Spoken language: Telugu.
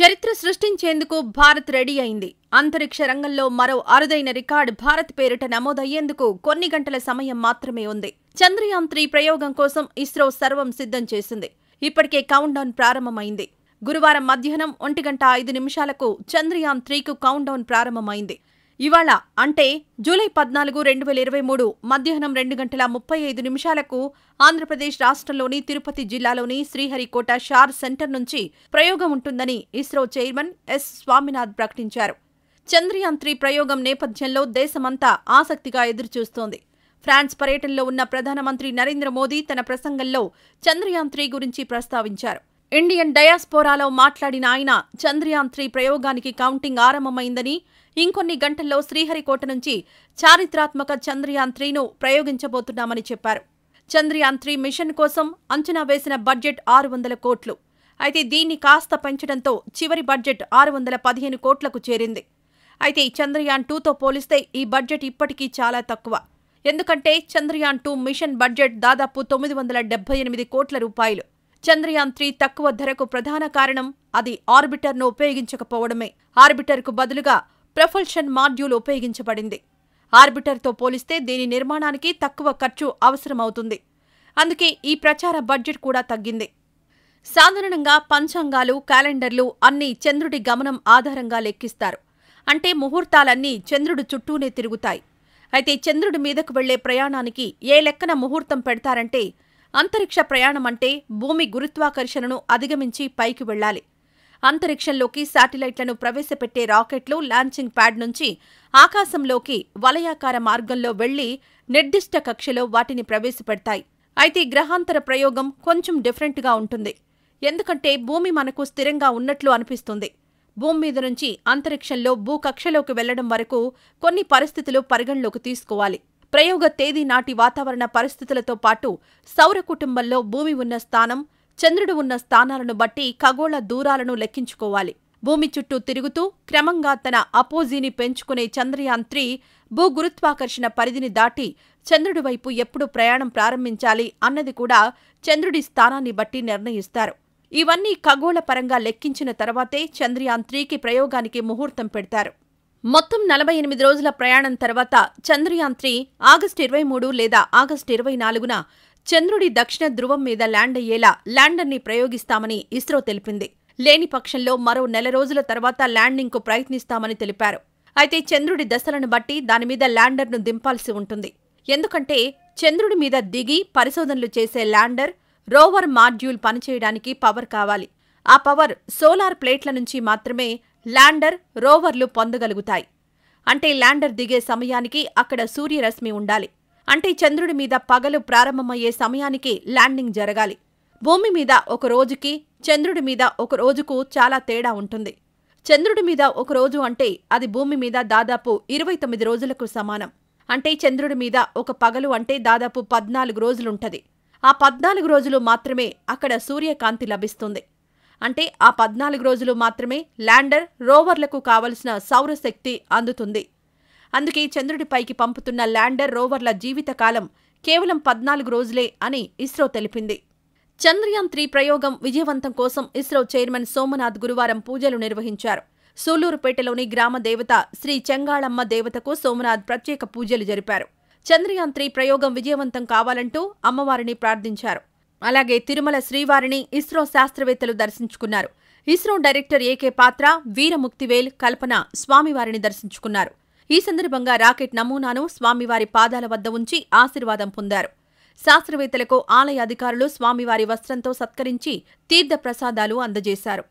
చరిత్ర సృష్టించేందుకు భారత్ రెడీ అయింది అంతరిక్ష రంగంలో మరో అరుదైన రికార్డ్ భారత్ పేరిట నమోదయ్యేందుకు కొన్ని గంటల సమయం మాత్రమే ఉంది చంద్రయాన్ త్రీ ప్రయోగం కోసం ఇస్రో సర్వం సిద్ధం చేసింది ఇప్పటికే డౌన్ ప్రారంభమైంది గురువారం మధ్యాహ్నం ఒంటి గంట ఐదు నిమిషాలకు చంద్రయాన్ త్రీకు డౌన్ ప్రారంభమైంది ఇవాళ అంటే జూలై పద్నాలుగు రెండు వేల ఇరవై మూడు మధ్యాహ్నం రెండు గంటల ముప్పై ఐదు నిమిషాలకు ఆంధ్రప్రదేశ్ రాష్ట్రంలోని తిరుపతి జిల్లాలోని శ్రీహరికోట షార్ సెంటర్ నుంచి ప్రయోగం ఉంటుందని ఇస్రో చైర్మన్ ఎస్ స్వామినాథ్ ప్రకటించారు చంద్రయాన్ త్రీ ప్రయోగం నేపథ్యంలో దేశమంతా ఆసక్తిగా ఎదురుచూస్తోంది ఫ్రాన్స్ పర్యటనలో ఉన్న ప్రధానమంత్రి నరేంద్ర మోదీ తన ప్రసంగంలో చంద్రయాన్ త్రీ గురించి ప్రస్తావించారు ఇండియన్ డయాస్పోరాలో మాట్లాడిన ఆయన చంద్రయాన్ త్రీ ప్రయోగానికి కౌంటింగ్ ఆరంభమైందని ఇంకొన్ని గంటల్లో శ్రీహరికోట నుంచి చారిత్రాత్మక చంద్రయాన్ త్రీను ప్రయోగించబోతున్నామని చెప్పారు చంద్రయాన్ త్రీ మిషన్ కోసం అంచనా వేసిన బడ్జెట్ ఆరు వందల కోట్లు అయితే దీన్ని కాస్త పెంచడంతో చివరి బడ్జెట్ ఆరు వందల పదిహేను కోట్లకు చేరింది అయితే చంద్రయాన్ టూతో పోలిస్తే ఈ బడ్జెట్ ఇప్పటికీ చాలా తక్కువ ఎందుకంటే చంద్రయాన్ టూ మిషన్ బడ్జెట్ దాదాపు తొమ్మిది వందల ఎనిమిది కోట్ల రూపాయలు చంద్రయాన్ త్రీ తక్కువ ధరకు ప్రధాన కారణం అది ఆర్బిటర్ను ఉపయోగించకపోవడమే ఆర్బిటర్కు బదులుగా ప్రొఫల్షన్ మాడ్యూల్ ఉపయోగించబడింది ఆర్బిటర్తో పోలిస్తే దీని నిర్మాణానికి తక్కువ ఖర్చు అవసరమవుతుంది అందుకే ఈ ప్రచార బడ్జెట్ కూడా తగ్గింది సాధారణంగా పంచాంగాలు క్యాలెండర్లు అన్నీ చంద్రుడి గమనం ఆధారంగా లెక్కిస్తారు అంటే ముహూర్తాలన్నీ చంద్రుడు చుట్టూనే తిరుగుతాయి అయితే చంద్రుడి మీదకు వెళ్లే ప్రయాణానికి ఏ లెక్కన ముహూర్తం పెడతారంటే అంతరిక్ష ప్రయాణం అంటే భూమి గురుత్వాకర్షణను అధిగమించి పైకి వెళ్లాలి అంతరిక్షంలోకి శాటిలైట్లను ప్రవేశపెట్టే రాకెట్లు లాంచింగ్ ప్యాడ్ నుంచి ఆకాశంలోకి వలయాకార మార్గంలో వెళ్లి నిర్దిష్ట కక్షలో వాటిని ప్రవేశపెడతాయి అయితే గ్రహాంతర ప్రయోగం కొంచెం డిఫరెంట్గా ఉంటుంది ఎందుకంటే భూమి మనకు స్థిరంగా ఉన్నట్లు అనిపిస్తుంది భూమి మీద నుంచి అంతరిక్షంలో భూకక్షలోకి వెళ్లడం వరకు కొన్ని పరిస్థితులు పరిగణలోకి తీసుకోవాలి ప్రయోగ తేదీ నాటి వాతావరణ పరిస్థితులతో పాటు సౌర కుటుంబంలో భూమి ఉన్న స్థానం చంద్రుడు ఉన్న స్థానాలను బట్టి ఖగోళ దూరాలను లెక్కించుకోవాలి భూమి చుట్టూ తిరుగుతూ క్రమంగా తన అపోజీని పెంచుకునే చంద్రయాన్ త్రీ భూగురుత్వాకర్షణ పరిధిని దాటి చంద్రుడి వైపు ఎప్పుడు ప్రయాణం ప్రారంభించాలి అన్నది కూడా చంద్రుడి స్థానాన్ని బట్టి నిర్ణయిస్తారు ఇవన్నీ ఖగోళపరంగా లెక్కించిన తర్వాతే చంద్రయాన్ త్రీకి ప్రయోగానికి ముహూర్తం పెడతారు మొత్తం నలభై ఎనిమిది రోజుల ప్రయాణం తర్వాత చంద్రయాన్ త్రీ ఆగస్టు ఇరవై మూడు లేదా ఆగస్టు ఇరవై నాలుగున చంద్రుడి దక్షిణ ధ్రువం మీద ల్యాండ్ అయ్యేలా ల్యాండర్ని ప్రయోగిస్తామని ఇస్రో తెలిపింది లేని పక్షంలో మరో నెల రోజుల తర్వాత ల్యాండింగ్కు ప్రయత్నిస్తామని తెలిపారు అయితే చంద్రుడి దశలను బట్టి దానిమీద ల్యాండర్ను దింపాల్సి ఉంటుంది ఎందుకంటే చంద్రుడి మీద దిగి పరిశోధనలు చేసే ల్యాండర్ రోవర్ మాడ్యూల్ పనిచేయడానికి పవర్ కావాలి ఆ పవర్ సోలార్ ప్లేట్ల నుంచి మాత్రమే ల్యాండర్ రోవర్లు పొందగలుగుతాయి అంటే ల్యాండర్ దిగే సమయానికి అక్కడ సూర్యరశ్మి ఉండాలి అంటే చంద్రుడి మీద పగలు ప్రారంభమయ్యే సమయానికి ల్యాండింగ్ జరగాలి భూమి మీద ఒక రోజుకి చంద్రుడి మీద ఒక రోజుకు చాలా తేడా ఉంటుంది చంద్రుడి మీద ఒక రోజు అంటే అది భూమి మీద దాదాపు ఇరవై తొమ్మిది రోజులకు సమానం అంటే చంద్రుడి మీద ఒక పగలు అంటే దాదాపు పద్నాలుగు రోజులుంటది ఆ పద్నాలుగు రోజులు మాత్రమే అక్కడ సూర్యకాంతి లభిస్తుంది అంటే ఆ పద్నాలుగు రోజులు మాత్రమే ల్యాండర్ రోవర్లకు కావలసిన సౌరశక్తి అందుతుంది అందుకే చంద్రుడిపైకి పంపుతున్న ల్యాండర్ రోవర్ల జీవితకాలం కేవలం పద్నాలుగు రోజులే అని ఇస్రో తెలిపింది చంద్రయాన్ త్రీ ప్రయోగం విజయవంతం కోసం ఇస్రో చైర్మన్ సోమనాథ్ గురువారం పూజలు నిర్వహించారు సూలూరుపేటలోని గ్రామ దేవత శ్రీ చెంగాళమ్మ దేవతకు సోమనాథ్ ప్రత్యేక పూజలు జరిపారు చంద్రయాన్ త్రీ ప్రయోగం విజయవంతం కావాలంటూ అమ్మవారిని ప్రార్థించారు అలాగే తిరుమల శ్రీవారిని ఇస్రో శాస్త్రవేత్తలు దర్శించుకున్నారు ఇస్రో డైరెక్టర్ ఏకే పాత్ర వీరముక్తివేల్ కల్పన స్వామివారిని దర్శించుకున్నారు ఈ సందర్భంగా రాకెట్ నమూనాను స్వామివారి పాదాల వద్ద ఉంచి ఆశీర్వాదం పొందారు శాస్త్రవేత్తలకు ఆలయ అధికారులు స్వామివారి వస్త్రంతో సత్కరించి తీర్థప్రసాదాలు అందజేశారు